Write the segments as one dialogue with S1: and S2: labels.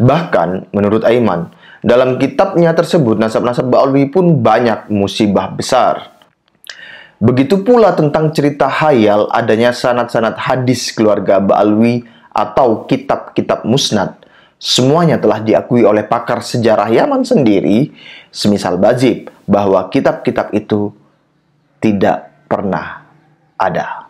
S1: Bahkan, menurut Aiman, dalam kitabnya tersebut nasab-nasab Ba'alwi pun banyak musibah besar. Begitu pula tentang cerita hayal adanya sanat-sanat hadis keluarga Ba'alwi atau kitab-kitab musnad. Semuanya telah diakui oleh pakar sejarah Yaman sendiri, semisal Bazib, bahwa kitab-kitab itu tidak pernah ada.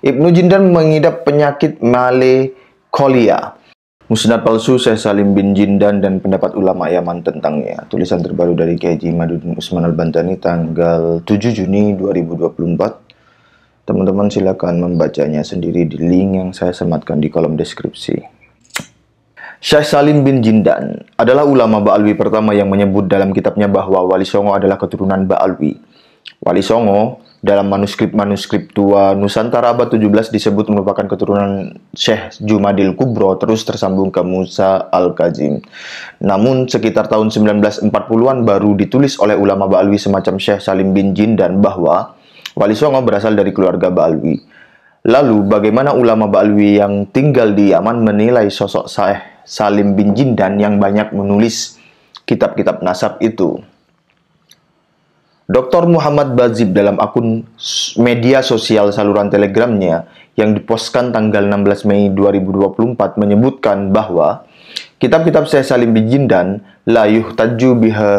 S1: Ibnu Jindan mengidap penyakit malekolia Musnad palsu Syekh Salim bin Jindan dan pendapat ulama Yaman tentangnya. Tulisan terbaru dari Kiai Madudin Usman Al-Bantani tanggal 7 Juni 2024. Teman-teman silakan membacanya sendiri di link yang saya sematkan di kolom deskripsi. Syekh Salim bin Jindan adalah ulama Ba'alwi pertama yang menyebut dalam kitabnya bahwa Wali Songo adalah keturunan Ba'alwi. Wali Songo dalam manuskrip-manuskrip tua, Nusantara abad 17 disebut merupakan keturunan Syekh Jumadil Kubro terus tersambung ke Musa Al-Kazim. Namun, sekitar tahun 1940-an baru ditulis oleh ulama Ba'alwi semacam Syekh Salim bin Jin dan bahwa Wali Songo berasal dari keluarga Ba'alwi. Lalu, bagaimana ulama Ba'alwi yang tinggal di Yaman menilai sosok Syekh Salim bin Jin dan yang banyak menulis kitab-kitab nasab itu? Dr. Muhammad Bazib dalam akun media sosial saluran telegramnya yang diposkan tanggal 16 Mei 2024 menyebutkan bahwa kitab-kitab saya Salim bin Jindan la yuhtaju biha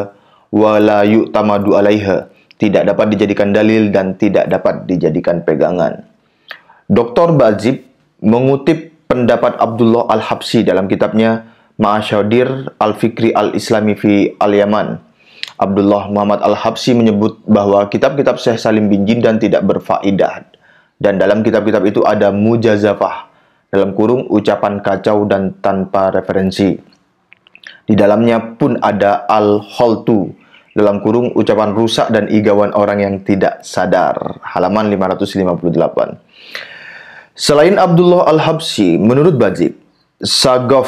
S1: wa la yu'tamadu alaiha tidak dapat dijadikan dalil dan tidak dapat dijadikan pegangan. Dr. Bazib mengutip pendapat Abdullah Al-Habsi dalam kitabnya Ma'asyadir Al-Fikri Al-Islami fi Al-Yaman Abdullah Muhammad Al-Habsi menyebut bahwa kitab-kitab Syekh Salim bin Jindan tidak berfaedah. Dan dalam kitab-kitab itu ada mujazafah, dalam kurung ucapan kacau dan tanpa referensi. Di dalamnya pun ada al-holtu, dalam kurung ucapan rusak dan igawan orang yang tidak sadar. Halaman 558. Selain Abdullah Al-Habsi, menurut Bajib, Sagaf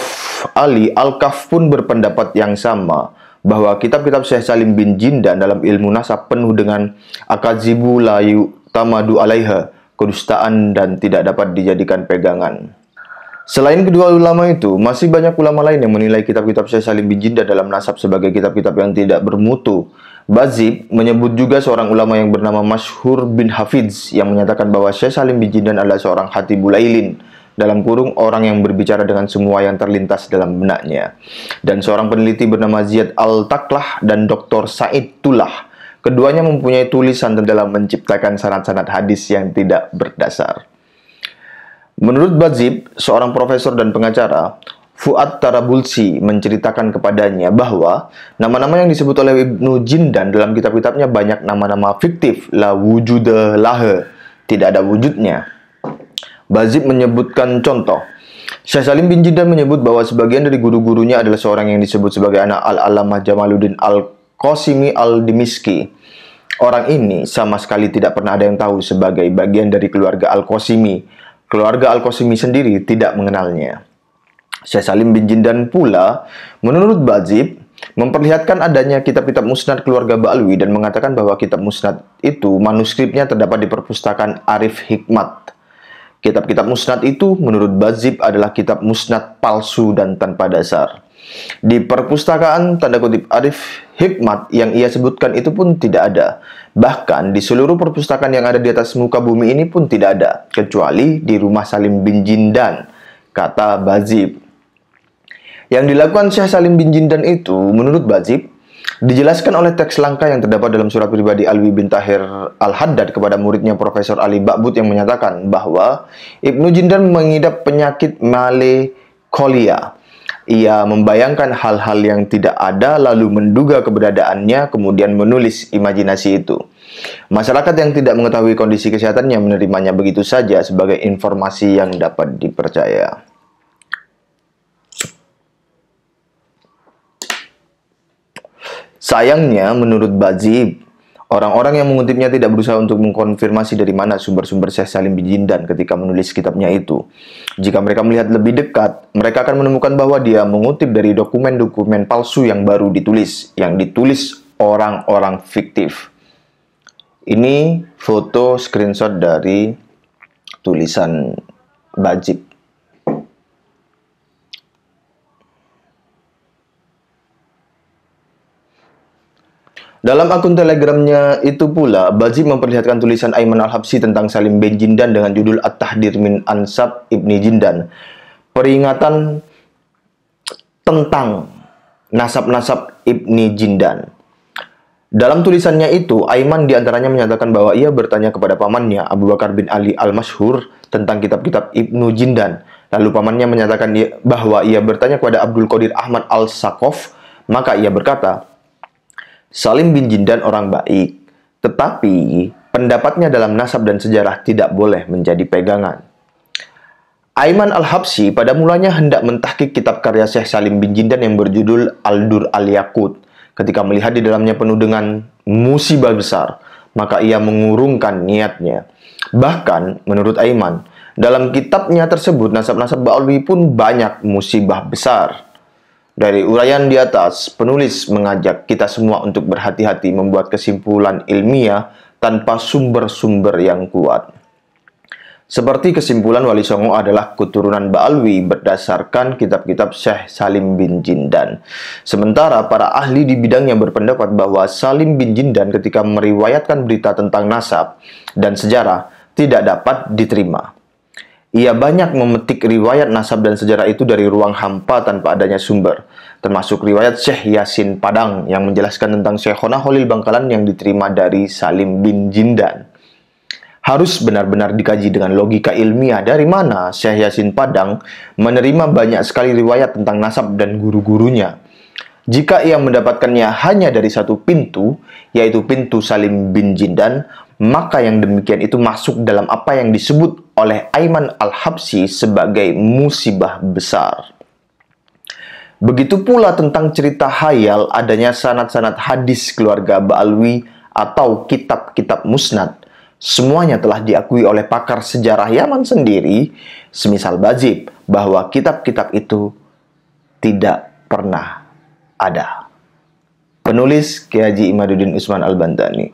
S1: Ali Al-Kaf pun berpendapat yang sama bahwa kitab-kitab Syekh Salim bin Jindan dalam ilmu nasab penuh dengan akazibu layu tamadu alaiha, kedustaan dan tidak dapat dijadikan pegangan. Selain kedua ulama itu, masih banyak ulama lain yang menilai kitab-kitab Syekh Salim bin Jindan dalam nasab sebagai kitab-kitab yang tidak bermutu. Bazib menyebut juga seorang ulama yang bernama Mashhur bin Hafidz yang menyatakan bahwa Syekh Salim bin Jindan adalah seorang hatibul ailin dalam kurung orang yang berbicara dengan semua yang terlintas dalam benaknya. Dan seorang peneliti bernama Ziyad Al-Taklah dan Dr. Said Tullah Keduanya mempunyai tulisan dalam menciptakan sanat-sanat hadis yang tidak berdasar. Menurut Bazib, seorang profesor dan pengacara, Fuad Tarabulsi menceritakan kepadanya bahwa nama-nama yang disebut oleh Ibnu Jindan dalam kitab-kitabnya banyak nama-nama fiktif, la wujudah lahe, tidak ada wujudnya. Bazib menyebutkan contoh. Syekh Salim bin Jidan menyebut bahwa sebagian dari guru-gurunya adalah seorang yang disebut sebagai anak Al-Alamah Jamaluddin Al-Qasimi Al-Dimiski. Orang ini sama sekali tidak pernah ada yang tahu sebagai bagian dari keluarga Al-Qasimi. Keluarga Al-Qasimi sendiri tidak mengenalnya. Syekh Salim bin Jindan pula, menurut Bazib, memperlihatkan adanya kitab-kitab musnad keluarga Ba'alwi dan mengatakan bahwa kitab musnad itu manuskripnya terdapat di perpustakaan Arif Hikmat. Kitab-kitab musnad itu menurut Bazib adalah kitab musnad palsu dan tanpa dasar. Di perpustakaan tanda kutip Arif Hikmat yang ia sebutkan itu pun tidak ada. Bahkan di seluruh perpustakaan yang ada di atas muka bumi ini pun tidak ada, kecuali di rumah Salim bin Jindan, kata Bazib. Yang dilakukan Syekh Salim bin Jindan itu, menurut Bazib, Dijelaskan oleh teks langka yang terdapat dalam surat pribadi Alwi bin Tahir Al-Haddad kepada muridnya Profesor Ali Bakbut yang menyatakan bahwa Ibnu Jindan mengidap penyakit malekolia. Ia membayangkan hal-hal yang tidak ada lalu menduga keberadaannya kemudian menulis imajinasi itu. Masyarakat yang tidak mengetahui kondisi kesehatannya menerimanya begitu saja sebagai informasi yang dapat dipercaya. Sayangnya, menurut Bazib, orang-orang yang mengutipnya tidak berusaha untuk mengkonfirmasi dari mana sumber-sumber Syekh Salim bin Jindan ketika menulis kitabnya itu. Jika mereka melihat lebih dekat, mereka akan menemukan bahwa dia mengutip dari dokumen-dokumen palsu yang baru ditulis, yang ditulis orang-orang fiktif. Ini foto screenshot dari tulisan Bajib. Dalam akun telegramnya itu pula, Bazi memperlihatkan tulisan Aiman Al-Habsi tentang Salim bin Jindan dengan judul At-Tahdir min Ansab Ibni Jindan. Peringatan tentang nasab-nasab Ibni Jindan. Dalam tulisannya itu, Aiman diantaranya menyatakan bahwa ia bertanya kepada pamannya, Abu Bakar bin Ali Al-Mashhur, tentang kitab-kitab Ibnu Jindan. Lalu pamannya menyatakan bahwa ia bertanya kepada Abdul Qadir Ahmad Al-Sakof, maka ia berkata, Salim bin Jindan orang baik, tetapi pendapatnya dalam nasab dan sejarah tidak boleh menjadi pegangan. Aiman Al-Habsi pada mulanya hendak mentahkik kitab karya Syekh Salim bin Jindan yang berjudul Al-Dur Al-Yakut. Ketika melihat di dalamnya penuh dengan musibah besar, maka ia mengurungkan niatnya. Bahkan, menurut Aiman, dalam kitabnya tersebut nasab-nasab Ba'alwi pun banyak musibah besar. Dari urayan di atas, penulis mengajak kita semua untuk berhati-hati membuat kesimpulan ilmiah tanpa sumber-sumber yang kuat. Seperti kesimpulan Wali Songo adalah keturunan Baalwi berdasarkan kitab-kitab Syekh Salim bin Jindan. Sementara para ahli di bidang yang berpendapat bahwa Salim bin Jindan ketika meriwayatkan berita tentang nasab dan sejarah tidak dapat diterima. Ia banyak memetik riwayat nasab dan sejarah itu dari ruang hampa tanpa adanya sumber, termasuk riwayat Syekh Yasin Padang yang menjelaskan tentang Syekhona Holil Bangkalan yang diterima dari Salim bin Jindan. Harus benar-benar dikaji dengan logika ilmiah dari mana Syekh Yasin Padang menerima banyak sekali riwayat tentang nasab dan guru-gurunya. Jika ia mendapatkannya hanya dari satu pintu, yaitu pintu Salim bin Jindan, maka yang demikian itu masuk dalam apa yang disebut oleh Aiman Al-Habsi sebagai musibah besar. Begitu pula tentang cerita hayal adanya sanat-sanat hadis keluarga Ba'alwi atau kitab-kitab musnad. Semuanya telah diakui oleh pakar sejarah Yaman sendiri, semisal Bazib, bahwa kitab-kitab itu tidak pernah ada. Penulis Kiai Haji Imaduddin Usman al bandani